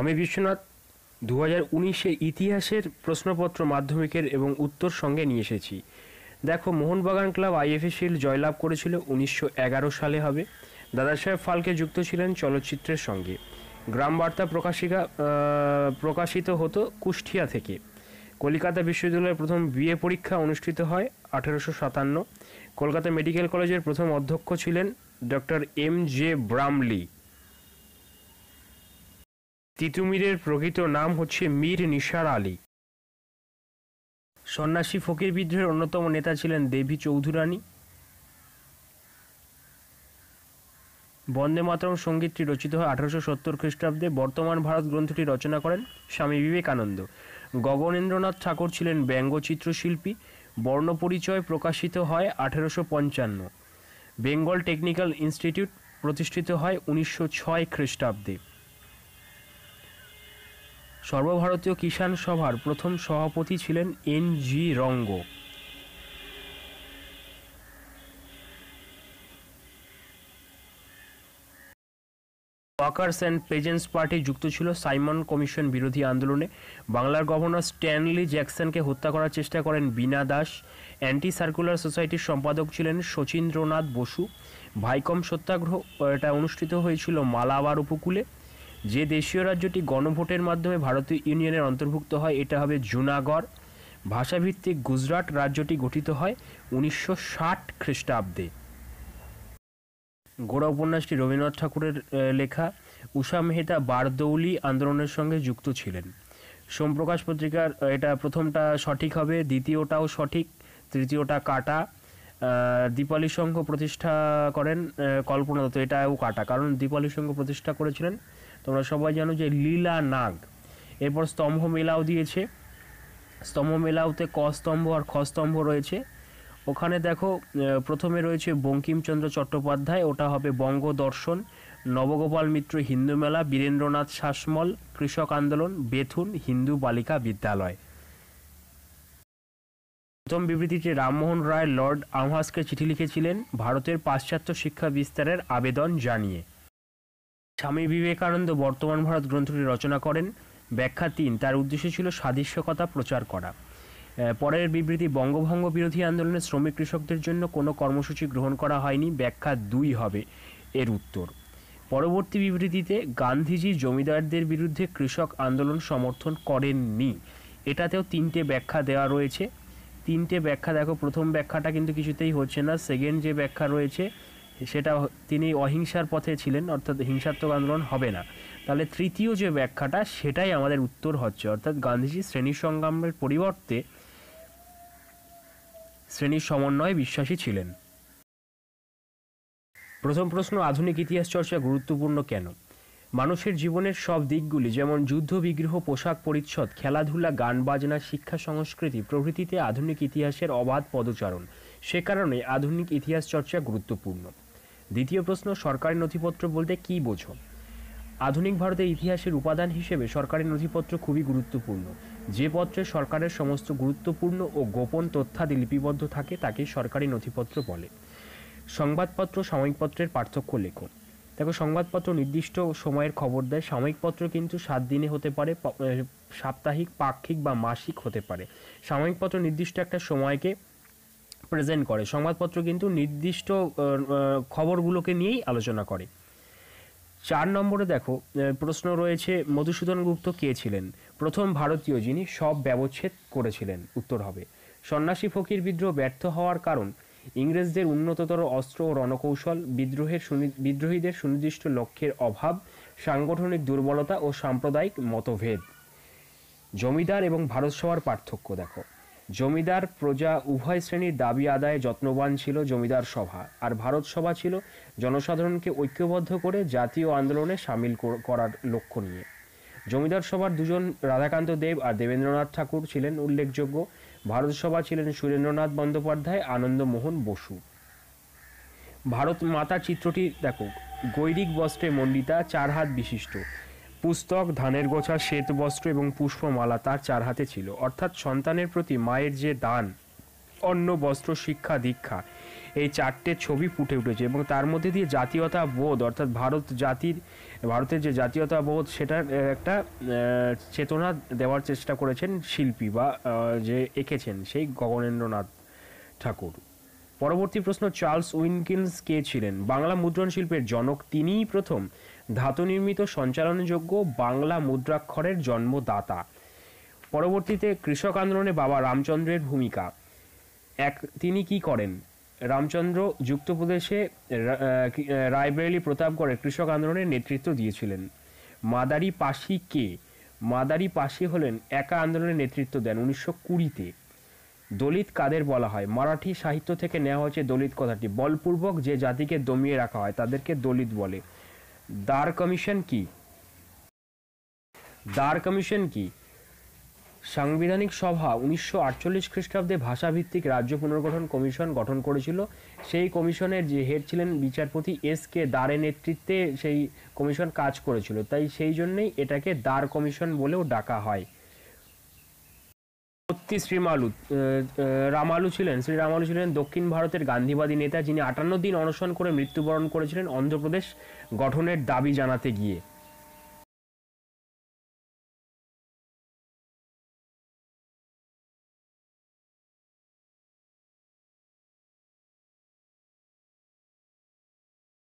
আমি বিশ্বনাথ দু হাজার উনিশে ইতিহাসের প্রশ্নপত্র মাধ্যমিকের এবং উত্তর সঙ্গে নিয়ে এসেছি দেখো মোহনবাগান ক্লাব আইএফএ শিল্ড জয়লাভ করেছিল উনিশশো সালে হবে দাদা সাহেব ফালকে যুক্ত ছিলেন চলচ্চিত্রের সঙ্গে গ্রাম বার্তা প্রকাশিকা প্রকাশিত হতো কুষ্টিয়া থেকে কলিকাতা বিশ্ববিদ্যালয়ের প্রথম বিএ পরীক্ষা অনুষ্ঠিত হয় আঠেরোশো সাতান্ন কলকাতা মেডিকেল কলেজের প্রথম অধ্যক্ষ ছিলেন ডক্টর এম জে ব্রামলি তিতুমিরের প্রকৃত নাম হচ্ছে মীর নিসার আলী সন্ন্যাসী ফকির বিদ্রোহের অন্যতম নেতা ছিলেন দেবী চৌধুরানী বন্দে মাতরম সঙ্গীতটি রচিত হয় আঠারোশো সত্তর খ্রিস্টাব্দে বর্তমান ভারত গ্রন্থটি রচনা করেন স্বামী বিবেকানন্দ গগনেন্দ্রনাথ ঠাকুর ছিলেন ব্যঙ্গচিত্রশিল্পী বর্ণপরিচয় প্রকাশিত হয় আঠেরোশো পঞ্চান্ন বেঙ্গল টেকনিক্যাল ইনস্টিটিউট প্রতিষ্ঠিত হয় উনিশশো ছয় খ্রিস্টাব্দে সর্বভারতীয় কিষাণ সভার প্রথম সভাপতি ছিলেন এন জি রঙ্গ ওয়াকার্স অ্যান্ড পেজেন্স পার্টি যুক্ত ছিল সাইমন কমিশন বিরোধী আন্দোলনে বাংলার গভর্নর স্ট্যানলি জ্যাকসনকে হত্যা করার চেষ্টা করেন বিনা দাস অ্যান্টি সার্কুলার সোসাইটির সম্পাদক ছিলেন শচীন্দ্রনাথ বসু ভাইকম সত্যাগ্রহ এটা অনুষ্ঠিত হয়েছিল মালাবার উপকূলে যে দেশীয় রাজ্যটি গণভোটের মাধ্যমে ভারতীয় ইউনিয়নের অন্তর্ভুক্ত হয় এটা হবে জুনাগড় ভাষাভিত্তিক গুজরাট রাজ্যটি গঠিত হয় উনিশশো ষাট খ্রিস্টাব্দে গোড়া উপন্যাসটি রবীন্দ্রনাথ ঠাকুরের লেখা উষা মেহতা বারদৌলি আন্দোলনের সঙ্গে যুক্ত ছিলেন সোমপ্রকাশ পত্রিকার এটা প্রথমটা সঠিক হবে দ্বিতীয়টাও সঠিক তৃতীয়টা কাটা দীপালী সংঘ প্রতিষ্ঠা করেন কল্পনা দত্ত এটাও কাটা কারণ দীপালী সংঘ প্রতিষ্ঠা করেছিলেন তোমরা সবাই জানো যে লীলা নাগ এরপর স্তম্ভ মেলাও দিয়েছে স্তম্ভ মেলাওতে ক স্তম্ভ আর খ স্তম্ভ রয়েছে ওখানে দেখো প্রথমে রয়েছে বঙ্কিমচন্দ্র চট্টোপাধ্যায় ওটা হবে বঙ্গ দর্শন নবগোপাল মিত্র হিন্দু মেলা বীরেন্দ্রনাথ শাসমল কৃষক আন্দোলন বেথুন হিন্দু বালিকা বিদ্যালয় প্রথম বিবৃতিতে রামমোহন রায় লর্ড আমহাসকে চিঠি লিখেছিলেন ভারতের পাশ্চাত্য শিক্ষা বিস্তারের আবেদন জানিয়ে স্বামী বিবেকানন্দ বর্তমান ভারত গ্রন্থটি রচনা করেন ব্যাখ্যা তিন তার উদ্দেশ্য ছিল সাদৃশ্যকতা প্রচার করা পরের বিবৃতি বঙ্গভঙ্গ বিরোধী আন্দোলনে শ্রমিক কৃষকদের জন্য কোনো কর্মসূচি গ্রহণ করা হয়নি ব্যাখ্যা দুই হবে এর উত্তর পরবর্তী বিবৃতিতে গান্ধীজি জমিদারদের বিরুদ্ধে কৃষক আন্দোলন সমর্থন করেননি এটাতেও তিনটে ব্যাখ্যা দেওয়া রয়েছে তিনটে ব্যাখ্যা দেখো প্রথম ব্যাখ্যাটা কিন্তু কিছুতেই হচ্ছে না সেকেন্ড যে ব্যাখ্যা রয়েছে সেটা তিনি অহিংসার পথে ছিলেন অর্থাৎ হিংসাত্মক আন্দোলন হবে না তাহলে তৃতীয় যে ব্যাখ্যাটা সেটাই আমাদের উত্তর হচ্ছে অর্থাৎ গান্ধীজি শ্রেণী সংগ্রামের পরিবর্তে শ্রেণীর সমন্বয়ে বিশ্বাসী ছিলেন প্রথম প্রশ্ন আধুনিক ইতিহাস চর্চা গুরুত্বপূর্ণ কেন মানুষের জীবনের সব দিকগুলি যেমন যুদ্ধ বিগ্রহ পোশাক পরিচ্ছদ খেলাধুলা গান বাজনা শিক্ষা সংস্কৃতি প্রভৃতিতে আধুনিক ইতিহাসের অবাধ পদচারণ সে কারণে আধুনিক ইতিহাস চর্চা গুরুত্বপূর্ণ দ্বিতীয় প্রশ্ন সরকারি নথিপত্র বলতে কি বোঝো আধুনিক ভারতের ইতিহাসের উপাদান হিসেবে সরকারি নথিপত্র খুবই গুরুত্বপূর্ণ যে পত্রে সরকারের সমস্ত গুরুত্বপূর্ণ ও গোপন তথ্যাদি লিপিবদ্ধ থাকে তাকে সরকারি নথিপত্র বলে সংবাদপত্র সাময়িকপত্রের পার্থক্য লেখ দেখো সংবাদপত্র নির্দিষ্ট সময়ের খবর দেয় সাময়িকপত্র কিন্তু সাত দিনে হতে পারে সাপ্তাহিক পাক্ষিক বা মাসিক হতে পারে সাময়িকপত্র নির্দিষ্ট একটা সময়কে প্রেজেন্ট করে সংবাদপত্র কিন্তু নির্দিষ্ট খবরগুলোকে নিয়েই আলোচনা করে চার নম্বরে দেখো প্রশ্ন রয়েছে মধুসূদন গুপ্ত কে ছিলেন প্রথম ভারতীয় যিনি সব ব্যবচ্ছেদ করেছিলেন উত্তর হবে সন্ন্যাসী ফকির বিদ্রোহ ব্যর্থ হওয়ার কারণ ইংরেজদের উন্নততর অস্ত্র ও রণকৌশল বিদ্রোহের বিদ্রোহীদের সুনির্দিষ্ট লক্ষ্যের অভাব সাংগঠনিক দুর্বলতা ও সাম্প্রদায়িক মতভেদ জমিদার এবং ভারত সভার পার্থক্য দেখো জমিদার প্রজা উভয় শ্রেণীর দাবি আদায়ে যত্নবান ছিল জমিদার সভা আর ভারত সভা ছিল জনসাধারণকে ঐক্যবদ্ধ করে জাতীয় আন্দোলনে সামিল করার লক্ষ্য নিয়ে জমিদার সভার দুজন রাধাকান্ত দেব আর দেবেন্দ্রনাথ ঠাকুর ছিলেন উল্লেখযোগ্য ভারত সভা ছিলেন সুরেন্দ্রনাথ বন্দ্যোপাধ্যায় আনন্দমোহন বসু ভারত মাতা চিত্রটি দেখো গৈরিক বস্ত্রে মন্ডিতা চার হাত বিশিষ্ট পুস্তক ধানের গোছা শ্বেত বস্ত্র এবং পুষ্পমালা তার চার হাতে ছিল অর্থাৎ সন্তানের প্রতি মায়ের যে দান অন্য বস্ত্র শিক্ষা দীক্ষা এই চারটে ছবি ফুটে উঠেছে এবং তার মধ্যে দিয়ে জাতীয়তা বোধ অর্থাৎ ভারত জাতির ভারতের যে জাতীয়তা বোধ সেটার একটা চেতনা দেওয়ার চেষ্টা করেছেন শিল্পী বা যে এঁকেছেন সেই গগনেন্দ্রনাথ ঠাকুর পরবর্তী প্রশ্ন চার্লস উইনকিন্স কে ছিলেন বাংলা মুদ্রণ শিল্পের জনক তিনিই প্রথম ধাতু নির্মিত সঞ্চালনযোগ্য বাংলা মুদ্রাক্ষরের জন্মদাতা পরবর্তীতে কৃষক আন্দোলনে বাবা রামচন্দ্রের ভূমিকা এক তিনি কি করেন রামচন্দ্র যুক্তপ্রদেশে রায়বেরেলি করে কৃষক আন্দোলনের নেতৃত্ব দিয়েছিলেন মাদারি পাশি কে মাদারি পাশি হলেন একা আন্দোলনের নেতৃত্ব দেন উনিশশো কুড়িতে দলিত কাদের বলা হয় মারাঠি সাহিত্য থেকে নেওয়া হয়েছে দলিত কথাটি বলপূর্বক যে জাতিকে দমিয়ে রাখা হয় তাদেরকে দলিত বলে দার কমিশন কি দার কমিশন কি সাংবিধানিক সভা উনিশশো আটচল্লিশ খ্রিস্টাব্দে ভাষাভিত্তিক রাজ্য পুনর্গঠন কমিশন গঠন করেছিল সেই কমিশনের যে হেড ছিলেন বিচারপতি এস কে দারের নেতৃত্বে সেই কমিশন কাজ করেছিল তাই সেই জন্যেই এটাকে দার কমিশন বলেও ডাকা হয় সত্যি শ্রীমালু রামালু ছিলেন শ্রী রামালু ছিলেন দক্ষিণ ভারতের গান্ধীবাদী নেতা যিনি আটান্ন দিন অনশন করে মৃত্যুবরণ করেছিলেন অন্ধ্রপ্রদেশ গঠনের দাবি জানাতে গিয়ে